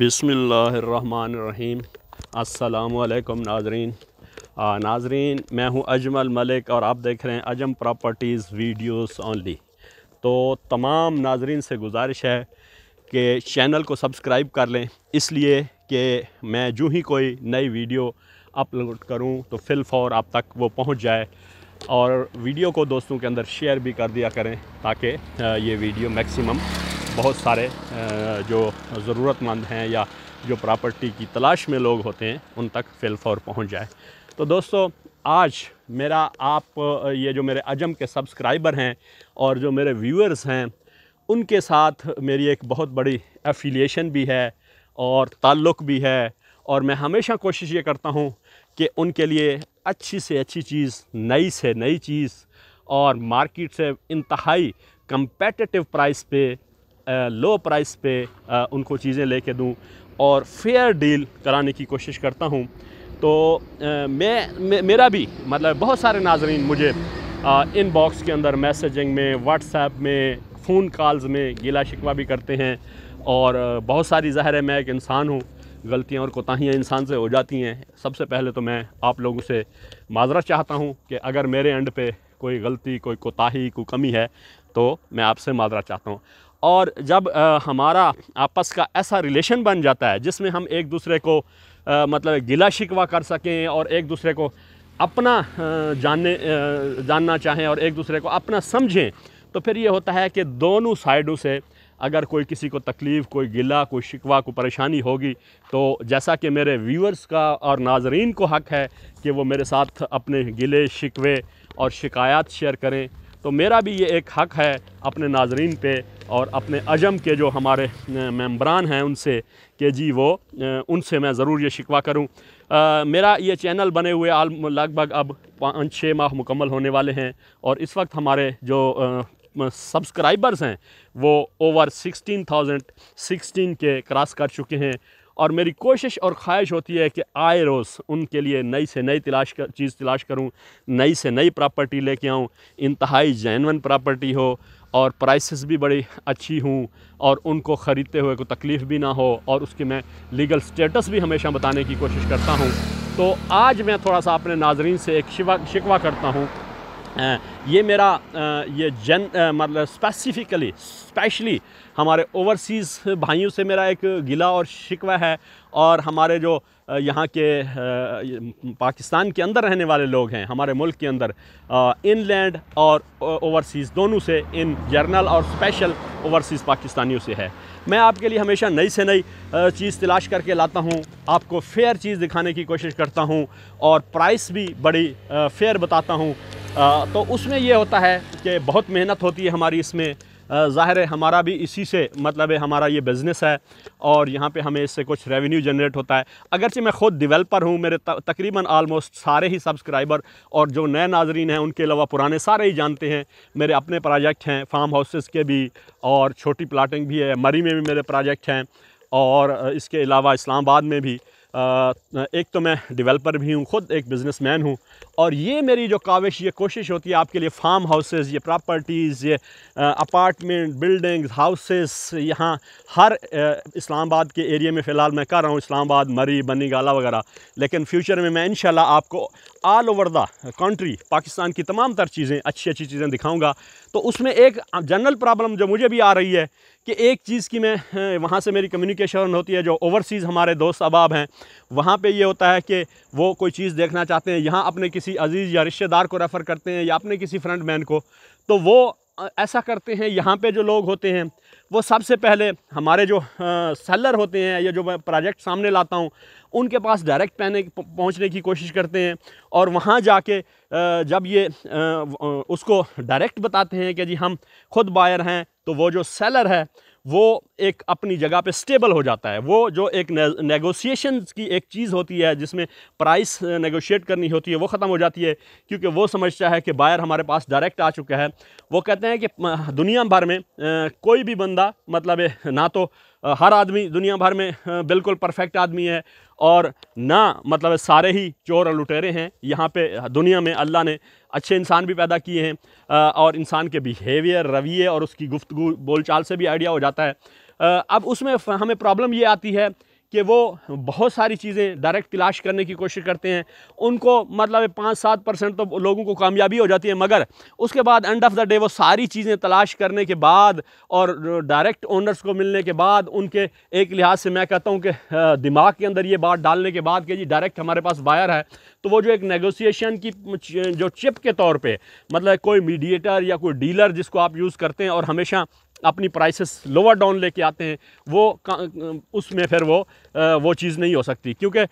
बिसमीम अल्लाम नाजरीन आ, नाजरीन मैं हूं अजमल मलिक और आप देख रहे हैं अजम प्रॉपर्टीज़ वीडियोस ओनली तो तमाम नाजरीन से गुजारिश है कि चैनल को सब्सक्राइब कर लें इसलिए कि मैं जो ही कोई नई वीडियो अपलोड करूं तो फिल फॉर आप तक वो पहुंच जाए और वीडियो को दोस्तों के अंदर शेयर भी कर दिया करें ताकि ये वीडियो मैक्सिमम बहुत सारे जो ज़रूरतमंद हैं या जो प्रॉपर्टी की तलाश में लोग होते हैं उन तक फॉर पहुँच जाए तो दोस्तों आज मेरा आप ये जो मेरे अजम के सब्सक्राइबर हैं और जो मेरे व्यूअर्स हैं उनके साथ मेरी एक बहुत बड़ी एफिलिएशन भी है और ताल्लुक़ भी है और मैं हमेशा कोशिश ये करता हूँ कि उनके लिए अच्छी से अच्छी चीज़ नई से नई चीज़ और मार्केट से इंतहाई कम्पेटिटिव प्राइस पे लो प्राइस पे उनको चीज़ें लेके दूं और फेयर डील कराने की कोशिश करता हूं तो मैं मेरा भी मतलब बहुत सारे नाजरन मुझे इन बॉक्स के अंदर मैसेजिंग में व्हाट्सएप में फ़ोन कॉल्स में गीला शिकवा भी करते हैं और बहुत सारी ज़ाहिर है मैं एक इंसान हूँ गलतियाँ और कोताहियाँ इंसान से हो जाती हैं सबसे पहले तो मैं आप लोगों से माजरा चाहता हूँ कि अगर मेरे एंड पे कोई गलती कोई कोताही कोई कमी है तो मैं आपसे माजरा चाहता हूँ और जब हमारा आपस का ऐसा रिलेशन बन जाता है जिसमें हम एक दूसरे को मतलब गिला शिकवा कर सकें और एक दूसरे को अपना जानने जानना चाहें और एक दूसरे को अपना समझें तो फिर ये होता है कि दोनों साइडों से अगर कोई किसी को तकलीफ़ कोई गिला कोई शिकवा कोई परेशानी होगी तो जैसा कि मेरे व्यूअर्स का और नाजरीन को हक़ है कि वो मेरे साथ अपने गिले शिकवे और शिकायत शेयर करें तो मेरा भी ये एक हक़ है अपने नाजरीन पे और अपने अजम के जो हमारे मेम्बरान हैं उनसे कि जी वो उनसे मैं ज़रूर ये शिकवा करूँ मेरा ये चैनल बने हुए लगभग अब पाँच छः माह मुकम्मल होने वाले हैं और इस वक्त हमारे जो सब्सक्राइबर्स हैं वो ओवर सिक्सटीन थाउजेंड सिक्सटीन के क्रॉस कर चुके हैं और मेरी कोशिश और ख्वाहिश होती है कि आए रोज़ उनके लिए नई से नई तलाश कर चीज़ तलाश करूँ नई से नई प्रॉपर्टी लेके आऊँ इंतहाई जैनवन प्रॉपर्टी हो और प्राइसेस भी बड़ी अच्छी हूँ और उनको ख़रीदते हुए कोई तकलीफ़ भी ना हो और उसके मैं लीगल स्टेटस भी हमेशा बताने की कोशिश करता हूँ तो आज मैं थोड़ा सा अपने नाजरन से एक शिवा शिकवा करता हूँ ये मेरा ये जन मतलब स्पेसिफिकली स्पेशली हमारे ओवरसीज़ भाइयों से मेरा एक गिला और शिकवा है और हमारे जो यहाँ के पाकिस्तान के अंदर रहने वाले लोग हैं हमारे मुल्क के अंदर इनलैंड और ओवरसीज़ दोनों से इन जर्नल और स्पेशल ओवरसीज़ पाकिस्तानियों से है मैं आपके लिए हमेशा नई से नई चीज़ तलाश करके लाता हूँ आपको फेयर चीज़ दिखाने की कोशिश करता हूँ और प्राइस भी बड़ी फेयर बताता हूँ तो उसमें यह होता है कि बहुत मेहनत होती है हमारी इसमें ज़ाहिर है हमारा भी इसी से मतलब है हमारा ये बिज़नेस है और यहाँ पे हमें इससे कुछ रेवेन्यू जनरेट होता है अगरचे मैं ख़ुद डेवलपर हूँ मेरे तकरीबन आलमोस्ट सारे ही सब्सक्राइबर और जो नए नाजरीन हैं उनके अलावा पुराने सारे ही जानते हैं मेरे अपने प्रोजेक्ट हैं फार्म हाउसेस के भी और छोटी प्लाटिंग भी है मरी में भी मेरे प्रोजेक्ट हैं और इसके अलावा इस्लामाबाद में भी एक तो मैं डिवेलपर भी हूँ ख़ुद एक बिज़नेस हूँ और ये मेरी जो काविश ये कोशिश होती है आपके लिए फार्म हाउसेज ये प्रॉपर्टीज़ ये अपार्टमेंट बिल्डिंग्स हाउसेस यहाँ हर इस्लामाबाद के एरिया में फ़िलहाल मैं कर रहा हूँ इस्लामाबाद मरी बनी गाला वगैरह लेकिन फ्यूचर में मैं इन आपको all over the country Pakistan की तमाम तर चीज़ें अच्छी अच्छी चीज़ें दिखाऊँगा तो उसमें एक जनरल प्रॉब्लम जो मुझे भी आ रही है कि एक चीज़ की मैं वहाँ से मेरी कम्युनिकेशन होती है जो ओवरसीज़ हमारे दोस्त अबाब हैं वहाँ पे ये होता है कि वो कोई चीज़ देखना चाहते हैं यहाँ अपने किसी किसी अजीज़ या रिश्तेदार को रेफ़र करते हैं या अपने किसी फ्रंट मैन को तो वो ऐसा करते हैं यहाँ पे जो लोग होते हैं वो सबसे पहले हमारे जो सेलर होते हैं या जो मैं प्रोजेक्ट सामने लाता हूँ उनके पास डायरेक्ट पहने पहुँचने की कोशिश करते हैं और वहाँ जाके जब ये उसको डायरेक्ट बताते हैं कि जी हम खुद बायर हैं तो वो जो सेलर है वो एक अपनी जगह पे स्टेबल हो जाता है वो जो एक नेगोशिएशन की एक चीज़ होती है जिसमें प्राइस नेगोशिएट करनी होती है वो ख़त्म हो जाती है क्योंकि वो समझता है कि बायर हमारे पास डायरेक्ट आ चुका है वो कहते हैं कि दुनिया भर में कोई भी बंदा मतलब ना तो हर आदमी दुनिया भर में बिल्कुल परफेक्ट आदमी है और ना मतलब सारे ही चोर और लुटेरे हैं यहाँ पे दुनिया में अल्लाह ने अच्छे इंसान भी पैदा किए हैं और इंसान के बिहेवियर रवैये और उसकी गुफ्तु बोलचाल से भी आइडिया हो जाता है अब उसमें हमें प्रॉब्लम ये आती है कि वो बहुत सारी चीज़ें डायरेक्ट तलाश करने की कोशिश करते हैं उनको मतलब पाँच सात परसेंट तो लोगों को कामयाबी हो जाती है मगर उसके बाद एंड ऑफ द डे वो सारी चीज़ें तलाश करने के बाद और डायरेक्ट ओनर्स को मिलने के बाद उनके एक लिहाज से मैं कहता हूँ कि दिमाग के अंदर ये बात डालने के बाद कि जी डायरेक्ट हमारे पास बायर है तो वो जो एक नेगोशिएशन की जो चिप के तौर पर मतलब कोई मीडिएटर या कोई डीलर जिसको आप यूज़ करते हैं और हमेशा अपनी प्राइसेस लोअर डाउन लेके आते हैं वो उसमें फिर वो वो चीज़ नहीं हो सकती क्योंकि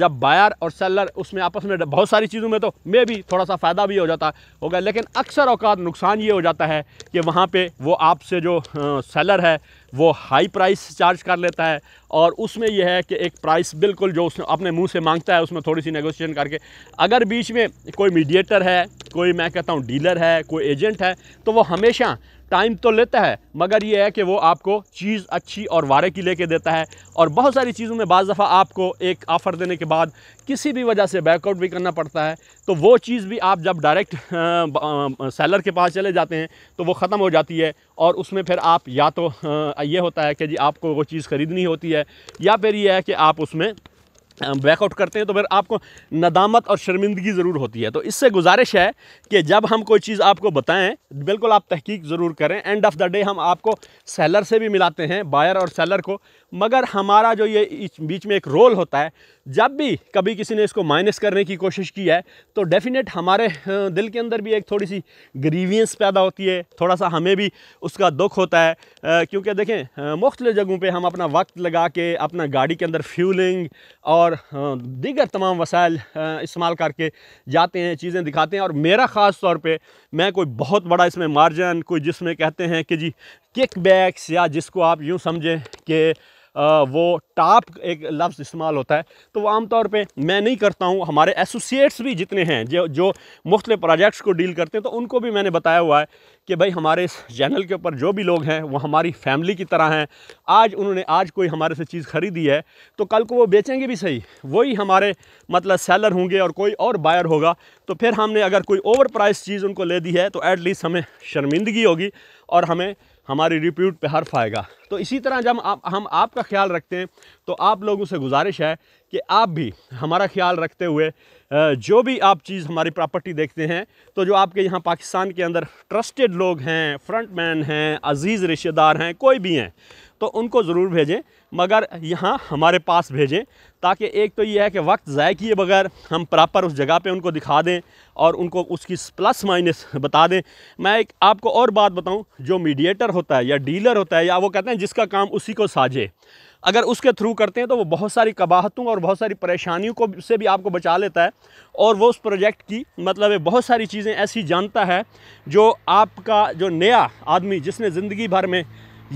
जब बायर और सेलर उसमें आपस में बहुत सारी चीज़ों में तो मे भी थोड़ा सा फ़ायदा भी हो जाता होगा लेकिन अक्सर अवकात नुकसान ये हो जाता है कि वहाँ पे वो आपसे जो सेलर है वो हाई प्राइस चार्ज कर लेता है और उसमें यह है कि एक प्राइस बिल्कुल जो उसने अपने मुँह से मांगता है उसमें थोड़ी सी नेगोशिएशन करके अगर बीच में कोई मीडिएटर है कोई मैं कहता हूँ डीलर है कोई एजेंट है तो वो हमेशा टाइम तो लेता है मगर ये है कि वो आपको चीज़ अच्छी और वारे की लेके देता है और बहुत सारी चीज़ों में बज़ दफ़ा आपको एक ऑफ़र देने के बाद किसी भी वजह से बैकआउट भी करना पड़ता है तो वो चीज़ भी आप जब डायरेक्ट सेलर के पास चले जाते हैं तो वो ख़त्म हो जाती है और उसमें फिर आप या तो ये होता है कि जी आपको वो चीज़ ख़रीदनी होती है या फिर ये है कि आप उसमें बैकआउट करते हैं तो फिर आपको नदामत और शर्मिंदगी ज़रूर होती है तो इससे गुजारिश है कि जब हम कोई चीज़ आपको बताएं बिल्कुल आप तहकीक ज़रूर करें एंड ऑफ द डे हम आपको सेलर से भी मिलाते हैं बायर और सेलर को मगर हमारा जो ये बीच में एक रोल होता है जब भी कभी किसी ने इसको माइनस करने की कोशिश की है तो डेफिनेट हमारे दिल के अंदर भी एक थोड़ी सी ग्रीवियंस पैदा होती है थोड़ा सा हमें भी उसका दुख होता है क्योंकि देखें मुख्त जगहों पर हम अपना वक्त लगा के अपना गाड़ी के अंदर फ्यूलिंग और दीगर तमाम वसाइल इस्तेमाल करके जाते हैं चीज़ें दिखाते हैं और मेरा ख़ास तौर पर मैं कोई बहुत बड़ा इसमें मार्जन कोई जिसमें कहते हैं कि जी किक या जिसको आप यूँ समझें कि वो टाप एक लफ्ज़ इस्तेमाल होता है तो वो आमतौर पर मैं नहीं करता हूँ हमारे एसोसिएट्स भी जितने हैं जो जो मुख्तु प्रोजेक्ट्स को डील करते हैं तो उनको भी मैंने बताया हुआ है कि भाई हमारे इस चैनल के ऊपर जो भी लोग हैं वो हमारी फैमिली की तरह हैं आज उन्होंने आज कोई हमारे से चीज़ ख़रीदी है तो कल को वो बेचेंगे भी सही वही हमारे मतलब सेलर होंगे और कोई और बायर होगा तो फिर हमने अगर कोई ओवर प्राइस चीज़ उनको ले दी है तो एटलीस्ट लीस्ट हमें शर्मिंदगी होगी और हमें हमारी रिप्यूट पे हर्फ आएगा तो इसी तरह जब आप हम आपका ख्याल रखते हैं तो आप लोगों से गुजारिश है कि आप भी हमारा ख्याल रखते हुए जो भी आप चीज़ हमारी प्रॉपर्टी देखते हैं तो जो आपके यहाँ पाकिस्तान के अंदर ट्रस्टेड लोग हैं फ्रंट मैन हैं अजीज़ रिश्तेदार हैं कोई भी हैं तो उनको ज़रूर भेजें मगर यहाँ हमारे पास भेजें ताकि एक तो ये है कि वक्त ज़ाय किए बगैर हम प्रॉपर उस जगह पे उनको दिखा दें और उनको उसकी प्लस माइनस बता दें मैं एक आपको और बात बताऊं जो मीडिएटर होता है या डीलर होता है या वो कहते हैं जिसका काम उसी को साझे अगर उसके थ्रू करते हैं तो वो बहुत सारी कबाहतों और बहुत सारी परेशानियों को से भी आपको बचा लेता है और वो उस प्रोजेक्ट की मतलब बहुत सारी चीज़ें ऐसी जानता है जो आपका जो नया आदमी जिसने ज़िंदगी भर में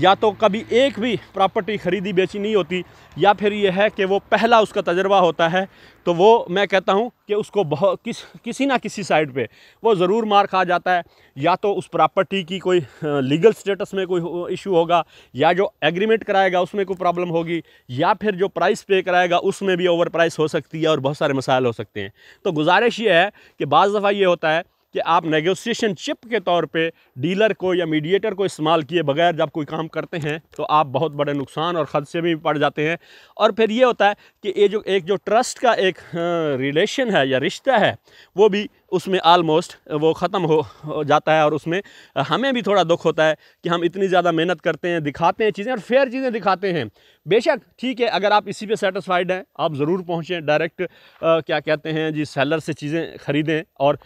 या तो कभी एक भी प्रॉपर्टी ख़रीदी बेची नहीं होती या फिर यह है कि वो पहला उसका तजर्बा होता है तो वो मैं कहता हूँ कि उसको बहुत किस किसी ना किसी साइड पे वो ज़रूर मार खा जाता है या तो उस प्रॉपर्टी की कोई लीगल स्टेटस में कोई इशू होगा या जो एग्रीमेंट कराएगा उसमें कोई प्रॉब्लम होगी या फिर जो प्राइस पे कराएगा उसमें भी ओवर प्राइस हो सकती है और बहुत सारे मसाइल हो सकते हैं तो गुजारिश ये है कि बज़ दफ़ा ये होता है कि आप नेगोशिएशन चिप के तौर पे डीलर को या मीडिएटर को इस्तेमाल किए बगैर जब कोई काम करते हैं तो आप बहुत बड़े नुकसान और ख़दशे में भी पड़ जाते हैं और फिर ये होता है कि ये जो एक जो ट्रस्ट का एक रिलेशन हाँ, है या रिश्ता है वो भी उसमें आलमोस्ट वो ख़त्म हो जाता है और उसमें हमें भी थोड़ा दुख होता है कि हम इतनी ज़्यादा मेहनत करते हैं दिखाते हैं चीज़ें और फेयर चीज़ें दिखाते हैं बेशक ठीक है अगर आप इसी पे सेटिस्फाइड हैं आप ज़रूर पहुँचें डायरेक्ट क्या कहते हैं जी सेलर से चीज़ें ख़रीदें और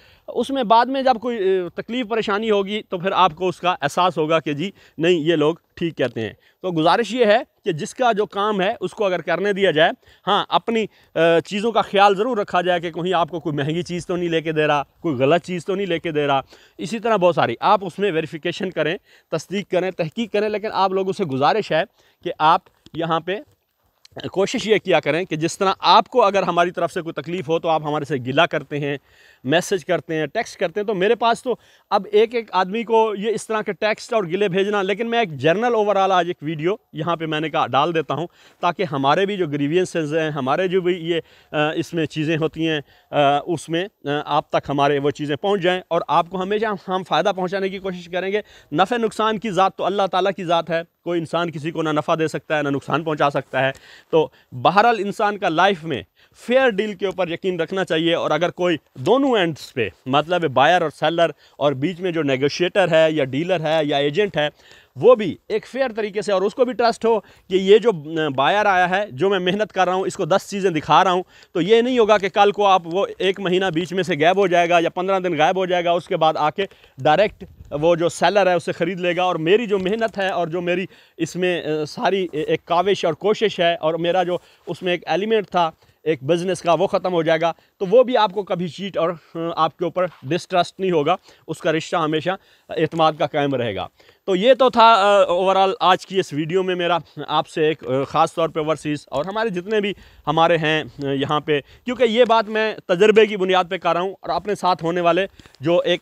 उसमें बाद में जब कोई तकलीफ़ परेशानी होगी तो फिर आपको उसका एहसास होगा कि जी नहीं ये लोग ठीक कहते हैं तो गुजारिश ये है कि जिसका जो काम है उसको अगर करने दिया जाए हाँ अपनी चीज़ों का ख्याल ज़रूर रखा जाए कि कहीं आपको कोई महंगी चीज़ तो नहीं लेके दे रहा कोई गलत चीज़ तो नहीं लेके दे रहा इसी तरह बहुत सारी आप उसमें वेरिफिकेशन करें तस्दीक करें तहकीक करें लेकिन आप लोगों से गुजारिश है कि आप यहाँ पर कोशिश ये किया करें कि जिस तरह आपको अगर हमारी तरफ से कोई तकलीफ़ हो तो आप हमारे से गिला करते हैं मैसेज करते हैं टेक्स्ट करते हैं तो मेरे पास तो अब एक एक आदमी को ये इस तरह के टेक्स्ट और गिले भेजना लेकिन मैं एक जर्नल ओवरऑल आज एक वीडियो यहाँ पे मैंने कहा डाल देता हूँ ताकि हमारे भी जो ग्रीवियंसेज हैं हमारे जो भी ये इसमें चीज़ें होती हैं उसमें आप तक हमारे वो चीज़ें पहुँच जाएँ और आपको हमेशा हम फ़ायदा पहुँचाने की कोशिश करेंगे नफ़े नुकसान की ज़ात तो अल्लाह ताली की ज़ात है कोई इंसान किसी को ना नफ़ा दे सकता है ना नुकसान पहुंचा सकता है तो बहरहाल इंसान का लाइफ में फेयर डील के ऊपर यकीन रखना चाहिए और अगर कोई दोनों दोनों एंड्स पे मतलब बायर और सेलर और बीच में जो नेगोशिएटर है या डीलर है या एजेंट है वो भी एक फेयर तरीके से और उसको भी ट्रस्ट हो कि ये जो बायर आया है जो मैं मेहनत कर रहा हूँ इसको दस चीज़ें दिखा रहा हूँ तो ये नहीं होगा कि कल को आप वो एक महीना बीच में से गायब हो जाएगा या पंद्रह दिन गायब हो जाएगा उसके बाद आके डायरेक्ट वो जो सेलर है उसे ख़रीद लेगा और मेरी जो मेहनत है और जो मेरी इसमें सारी एक काविश और कोशिश है और मेरा जो उसमें एक एलिमेंट था एक बिज़नेस का वो ख़त्म हो जाएगा तो वो भी आपको कभी चीट और हाँ, आपके ऊपर डिस्ट्रस्ट नहीं होगा उसका रिश्ता हमेशा अतमाद का कायम रहेगा तो ये तो था ओवरऑल आज की इस वीडियो में मेरा आपसे एक ख़ास तौर पे ओवरसीज़ और हमारे जितने भी हमारे हैं यहाँ पे क्योंकि ये बात मैं तजर्बे की बुनियाद पे कर रहा हूँ और अपने साथ होने वाले जो एक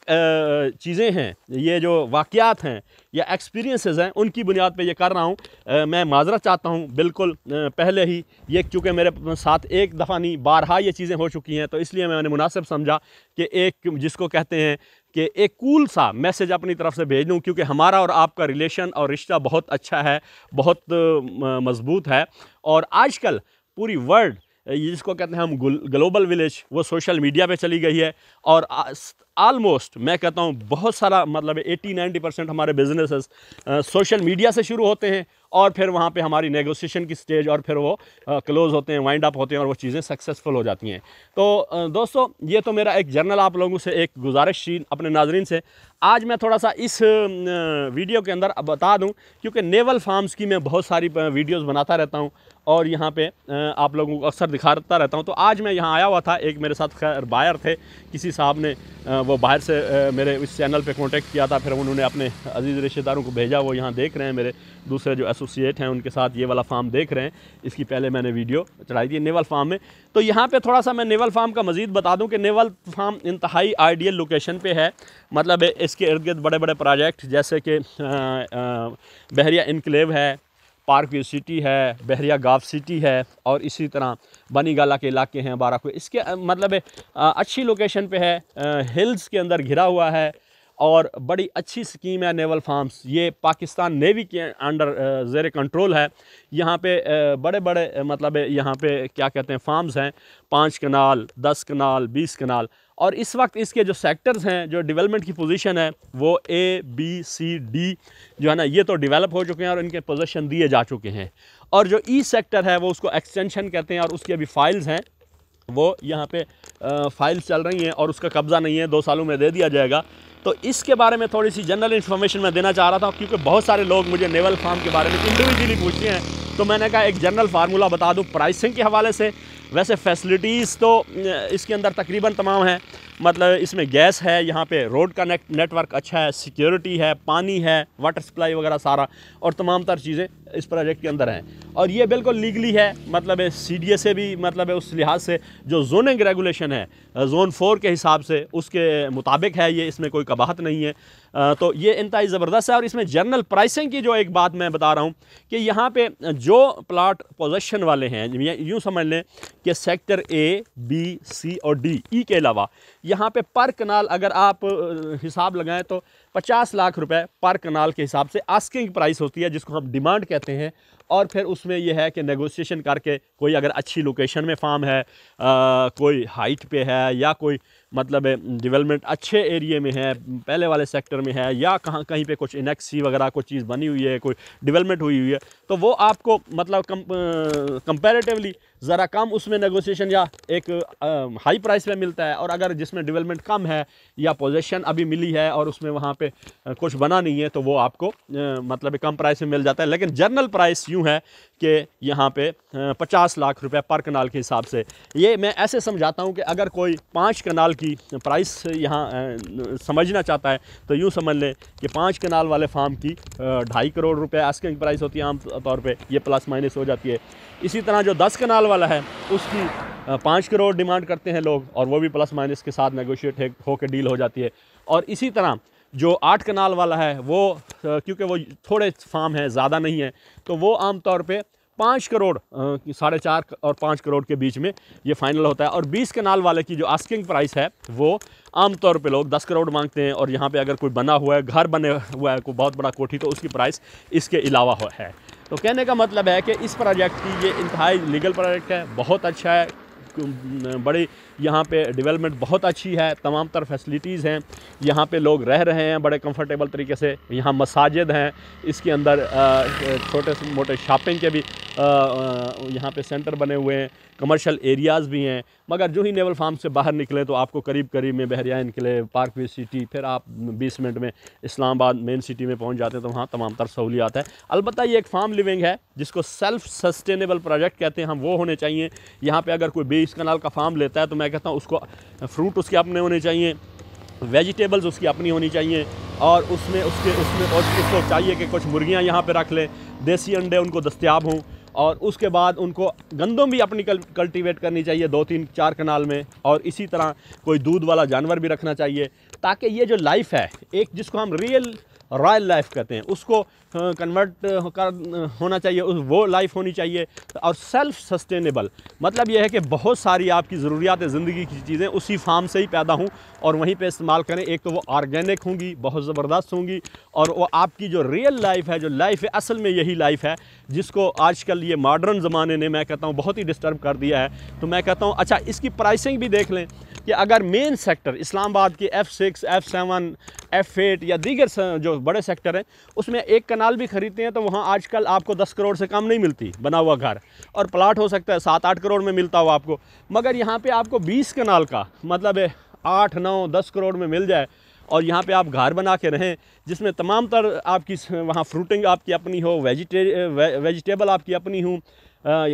चीज़ें हैं ये जो वाक़ात हैं या एक्सपीरियंसेस हैं उनकी बुनियाद पे ये कर रहा हूँ मैं माजरा चाहता हूँ बिल्कुल पहले ही ये चूँकि मेरे साथ एक दफ़ा नहीं बारहा ये चीज़ें हो चुकी हैं तो इसलिए मैंने मुनासिब समझा कि एक जिसको कहते हैं कि एक कूल सा मैसेज अपनी तरफ से भेज दूँ क्योंकि हमारा और आपका रिलेशन और रिश्ता बहुत अच्छा है बहुत मज़बूत है और आजकल पूरी वर्ल्ड जिसको कहते हैं हम ग्लोबल विलेज वो सोशल मीडिया पे चली गई है और आलमोस्ट मैं कहता हूँ बहुत सारा मतलब 80 90 परसेंट हमारे बिजनेसेस सोशल मीडिया से शुरू होते हैं और फिर वहाँ पे हमारी नेगोशिएशन की स्टेज और फिर वो क्लोज़ होते हैं वाइंड अप होते हैं और वो चीज़ें सक्सेसफुल हो जाती हैं तो दोस्तों ये तो मेरा एक जर्नल आप लोगों से एक गुजारिश थी अपने नाजरन से आज मैं थोड़ा सा इस वीडियो के अंदर बता दूँ क्योंकि नेवल फार्म्स की मैं बहुत सारी वीडियोज़ बनाता रहता हूँ और यहाँ पे आप लोगों को अक्सर दिखाता रहता हूँ तो आज मैं यहाँ आया हुआ था एक मेरे साथ खैर बायर थे किसी साहब ने वो बाहर से मेरे इस चैनल पे कांटेक्ट किया था फिर उन्होंने अपने अजीज़ रिश्तेदारों को भेजा वो यहाँ देख रहे हैं मेरे दूसरे जो एसोसिएट हैं उनके साथ ये वाला फार्म देख रहे हैं इसकी पहले मैंने वीडियो चढ़ाई थी नेवल फार्म में तो यहाँ पर थोड़ा सा मैं नेवल फार्म का मज़ीद बता दूँ कि नेवल फार्म इंतहाई आइडियल लोकेशन पर है मतलब इसके इर्द गिर्द बड़े बड़े प्रोजेक्ट जैसे कि बहरिया इनकलेव है पार्क व्यू सिटी है बहरिया गाफ सिटी है और इसी तरह बनी गाला के इलाके हैं बारा को इसके मतलब अच्छी लोकेशन पे है हिल्स के अंदर घिरा हुआ है और बड़ी अच्छी स्कीम है नेवल फार्म्स ये पाकिस्तान नेवी के अंडर ज़ेर कंट्रोल है यहाँ पे बड़े बड़े मतलब यहाँ पे क्या कहते हैं फार्म्स हैं पाँच कनाल दस कनाल बीस कनाल और इस वक्त इसके जो सेक्टर्स हैं जो डेवलपमेंट की पोजीशन है वो ए बी सी डी जो है ना ये तो डेवलप हो चुके हैं और इनके पोजीशन दिए जा चुके हैं और जो ई e सेक्टर है वो उसको एक्सटेंशन कहते हैं और उसकी अभी फाइल्स हैं वो यहाँ पे फाइल्स चल रही हैं और उसका कब्ज़ा नहीं है दो सालों में दे दिया जाएगा तो इसके बारे में थोड़ी सी जनरल इन्फॉर्मेशन मैं देना चाह रहा था क्योंकि बहुत सारे लोग मुझे नेवल फार्म के बारे में इंडिविजुअली पूछते हैं तो मैंने कहा एक जनरल फार्मूला बता दूँ प्राइसिंग के हवाले से वैसे फैसिलिटीज़ तो इसके अंदर तकरीबन तमाम है मतलब इसमें गैस है यहाँ पे रोड का नेट नेटवर्क अच्छा है सिक्योरिटी है पानी है वाटर सप्लाई वगैरह सारा और तमाम तर चीज़ें इस प्रोजेक्ट के अंदर हैं और ये बिल्कुल लीगली है मतलब सी से भी मतलब है उस लिहाज से जो जोनिंग रेगुलेशन है जोन फोर के हिसाब से उसके मुताबिक है ये इसमें कोई कबाहत नहीं है तो ये इंतहाई ज़बरदस्त है और इसमें जनरल प्राइसिंग की जो एक बात मैं बता रहा हूँ कि यहाँ पे जो प्लाट पोजेशन वाले हैं यूँ समझ लें कि सेक्टर ए बी सी और डी ई e के अलावा यहाँ पे पर कनाल अगर आप हिसाब लगाएं तो पचास लाख रुपए पर कनाल के हिसाब से आस्किंग प्राइस होती है जिसको हम डिमांड कहते हैं और फिर उसमें यह है कि नेगोशिएशन करके कोई अगर अच्छी लोकेशन में फार्म है आ, कोई हाइट पे है या कोई मतलब डेवलपमेंट अच्छे एरिए में है पहले वाले सेक्टर में है या कहाँ कहीं पे कुछ इनेक्सी वगैरह कोई चीज़ बनी हुई है कोई डेवलपमेंट हुई हुई है तो वो आपको मतलब कम कंपेरेटिवली ज़रा कम उसमें नेगोशिएशन या एक आ, हाई प्राइस में मिलता है और अगर जिसमें डेवलपमेंट कम है या पोजीशन अभी मिली है और उसमें वहाँ पे कुछ बना नहीं है तो वो आपको आ, मतलब कम प्राइस में मिल जाता है लेकिन जनरल प्राइस यूँ है कि यहाँ पे पचास लाख रुपए पर कनाल के हिसाब से ये मैं ऐसे समझाता हूँ कि अगर कोई पाँच कनाल की प्राइस यहाँ समझना चाहता है तो यूँ समझ लें कि पाँच कनाल वाले फार्म की ढाई करोड़ रुपए आस्किंग प्राइस होती है आम तौर पे ये प्लस माइनस हो जाती है इसी तरह जो दस कनाल वाला है उसकी पाँच करोड़ डिमांड करते हैं लोग और वो भी प्लस माइनस के साथ नेगोशिएट होकर डील हो जाती है और इसी तरह जो आठ कनाल वाला है वो क्योंकि वो थोड़े फार्म हैं ज़्यादा नहीं है तो वो आमतौर पर पाँच करोड़ साढ़े चार और पाँच करोड़ के बीच में ये फाइनल होता है और बीस कनाल वाले की जो आस्किंग प्राइस है वो आमतौर पे लोग दस करोड़ मांगते हैं और यहाँ पे अगर कोई बना हुआ है घर बने हुआ है कोई बहुत बड़ा कोठी तो उसकी प्राइस इसके अलावा है तो कहने का मतलब है कि इस प्रोजेक्ट की ये इंतहाई लीगल प्रोजेक्ट है बहुत अच्छा है बड़ी यहाँ पे डेवलपमेंट बहुत अच्छी है तमाम तर फैसिलिटीज़ हैं यहाँ पे लोग रह रहे हैं बड़े कंफर्टेबल तरीके से यहाँ मसाजिद हैं इसके अंदर छोटे से मोटे शॉपिंग के भी यहाँ पे सेंटर बने हुए हैं कमर्शियल एरियाज़ भी हैं मगर जो ही नेवल फार्म से बाहर निकले तो आपको करीब करीब में बहरिया निकले पार्क वे सिटी फिर आप बीस मिनट में इस्लामाबाद मेन सिटी में पहुँच जाते हैं तो वहाँ तमाम तर सहूलियात है अलबत् ये एक फार्म लिविंग है जिसको सेल्फ सस्टेनेबल प्रोजेक्ट कहते हैं हम वो होने चाहिए यहाँ पर अगर कोई बेस कनाल का फार्म लेता है तो मैं मैं कहता हूँ उसको फ्रूट उसके अपने होने चाहिए वेजिटेबल्स उसकी अपनी होनी चाहिए और उसमें उसके उसमें और उसको चाहिए कि कुछ मुर्गियाँ यहाँ पर रख लें देसी अंडे उनको दस्तियाब हों और उसके बाद उनको गंदम भी अपनी कल, कल्टीवेट करनी चाहिए दो तीन चार कनाल में और इसी तरह कोई दूध वाला जानवर भी रखना चाहिए ताकि ये जो लाइफ है एक जिसको हम रियल रॉयल लाइफ कहते हैं उसको कन्वर्ट हाँ, हाँ, कर होना चाहिए उस वो लाइफ होनी चाहिए और सेल्फ सस्टेनेबल मतलब यह है कि बहुत सारी आपकी ज़रूरियात ज़िंदगी की चीज़ें उसी फार्म से ही पैदा हों और वहीं पे इस्तेमाल करें एक तो वो ऑर्गेनिक होंगी बहुत ज़बरदस्त होंगी और वो आपकी जो रियल लाइफ है जो लाइफ है असल में यही लाइफ है जिसको आजकल ये मॉडर्न ज़माने ने मैं कहता हूँ बहुत ही डिस्टर्ब कर दिया है तो मैं कहता हूँ अच्छा इसकी प्राइसिंग भी देख लें कि अगर मेन सेक्टर इस्लामाबाद के F six F seven F eight या दीगर जो बड़े सेक्टर हैं उसमें एक कनाल भी खरीदते हैं तो वहाँ आजकल आपको दस करोड़ से कम नहीं मिलती बना हुआ घर और प्लाट हो सकता है सात आठ करोड़ में मिलता हो आपको मगर यहाँ पे आपको बीस कनाल का मतलब आठ नौ दस करोड़ में मिल जाए और यहाँ पे आप घर बना के रहें जिसमें तमाम तर आपकी वहाँ फ्रूटिंग आपकी अपनी हो वेजिटे वे, वेजिटेबल आपकी अपनी हो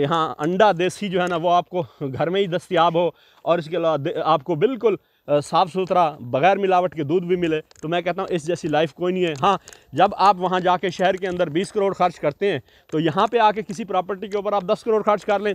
यहाँ अंडा देसी जो है ना वो आपको घर में ही दस्तियाब हो और इसके अलावा आपको बिल्कुल साफ़ सुथरा बगैर मिलावट के दूध भी मिले तो मैं कहता हूँ इस जैसी लाइफ कोई नहीं है हाँ जब आप वहाँ जाके शहर के अंदर 20 करोड़ खर्च करते हैं तो यहाँ पे आके किसी प्रॉपर्टी के ऊपर आप 10 करोड़ खर्च कर लें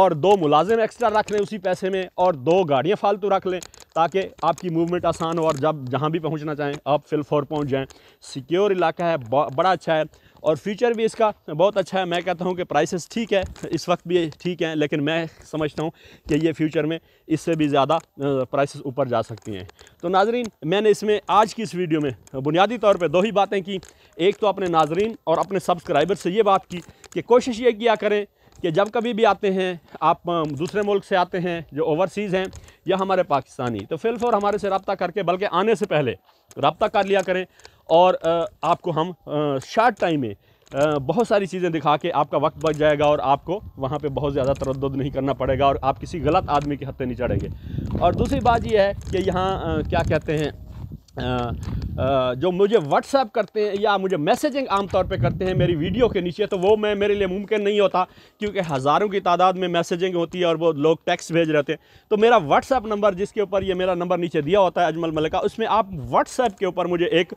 और दो मुलाजिम एक्स्ट्रा रख लें उसी पैसे में और दो गाड़ियाँ फालतू रख लें ताकि आपकी मूवमेंट आसान हो और जब जहाँ भी पहुँचना चाहें आप फिल पहुँच जाएँ सिक्योर इलाका है बड़ा अच्छा है और फ्यूचर भी इसका बहुत अच्छा है मैं कहता हूँ कि प्राइसेस ठीक है इस वक्त भी ठीक हैं लेकिन मैं समझता हूँ कि ये फ्यूचर में इससे भी ज़्यादा प्राइसेस ऊपर जा सकती हैं तो नाजरीन मैंने इसमें आज की इस वीडियो में बुनियादी तौर पर दो ही बातें की एक तो अपने नाजरीन और अपने सब्सक्राइबर से ये बात की कि कोशिश ये किया करें कि जब कभी भी आते हैं आप दूसरे मुल्क से आते हैं जो ओवरसीज़ हैं या हमारे पाकिस्तानी तो फिलफोर हमारे से रबता करके बल्कि आने से पहले रबता कर लिया करें और आपको हम शार्ट टाइम में बहुत सारी चीज़ें दिखा के आपका वक्त बच जाएगा और आपको वहाँ पे बहुत ज़्यादा तरद नहीं करना पड़ेगा और आप किसी गलत आदमी के हत्ते नहीं चढ़ेंगे और दूसरी बात यह है कि यहाँ क्या कहते हैं जो मुझे व्हाट्सएप करते हैं या मुझे मैसेजिंग आमतौर पे करते हैं मेरी वीडियो के नीचे तो वो मैं मेरे लिए मुमकिन नहीं होता क्योंकि हज़ारों की तादाद में मैसेजिंग होती है और वो लोग टैक्स भेज रहे थे तो मेरा व्हाट्सएप नंबर जिसके ऊपर ये मेरा नंबर नीचे दिया होता है अजमल मलिका उसमें आप व्हाट्सएप के ऊपर मुझे एक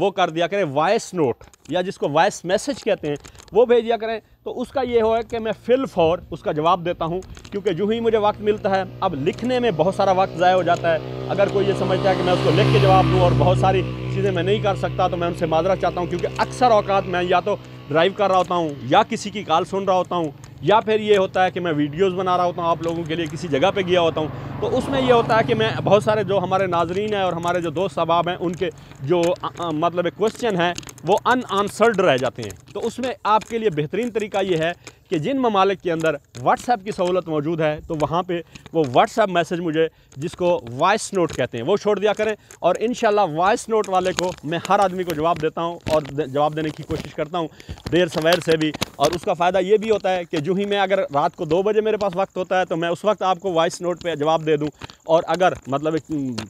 वो कर दिया करें वॉइस नोट या जिसको वॉइस मैसेज कहते हैं वो भेज दिया करें तो उसका ये हो कि मैं फिल फॉर उसका जवाब देता हूँ क्योंकि जो ही मुझे वक्त मिलता है अब लिखने में बहुत सारा वक्त ज़ाय हो जाता है अगर कोई ये समझता है कि मैं उसको लिख के जवाब दूँ और बहुत सारी चीज़ें मैं नहीं कर सकता तो मैं उनसे माजरा चाहता हूँ क्योंकि अक्सर अवकात मैं या तो ड्राइव कर रहा होता हूँ या किसी की कॉल सुन रहा होता हूँ या फिर ये होता है कि मैं वीडियोज़ बना रहा होता हूँ आप लोगों के लिए किसी जगह पर गया होता हूँ तो उसमें ये होता है कि मैं बहुत सारे जो हमारे नाजरीन हैं और हमारे जो दोस्त अहबाब हैं उनके जो आ, आ, मतलब क्वेश्चन हैं वो आंसर्ड रह जाते हैं तो उसमें आपके लिए बेहतरीन तरीका ये है कि जिन ममालिक के अंदर व्हाट्सएप की सहूलत मौजूद है तो वहाँ पर वो व्हाट्सएप मैसेज मुझे जिसको वॉइस नोट कहते हैं वो छोड़ दिया करें और इन वॉइस नोट वाले को मैं हर आदमी को जवाब देता हूँ और जवाब देने की कोशिश करता हूँ देर सवेर से भी और उसका फ़ायदा ये भी होता है कि जो ही मैं अगर रात को दो बजे मेरे पास वक्त होता है तो मैं उस वक्त आपको वॉइस नोट पर जवाब दे दूँ और अगर मतलब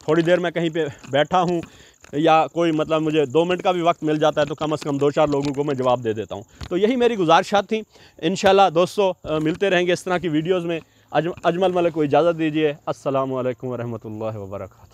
थोड़ी देर में कहीं पर बैठा हूँ या कोई मतलब मुझे दो मिनट का भी वक्त मिल जाता है तो कम से कम दो चार लोगों को मैं जवाब दे देता हूँ तो यही मेरी गुजारिशात थी इन दोस्तों मिलते रहेंगे इस तरह की वीडियोज़ में अजमल मलिक को इजाज़त दीजिए असल वरहमल वर्का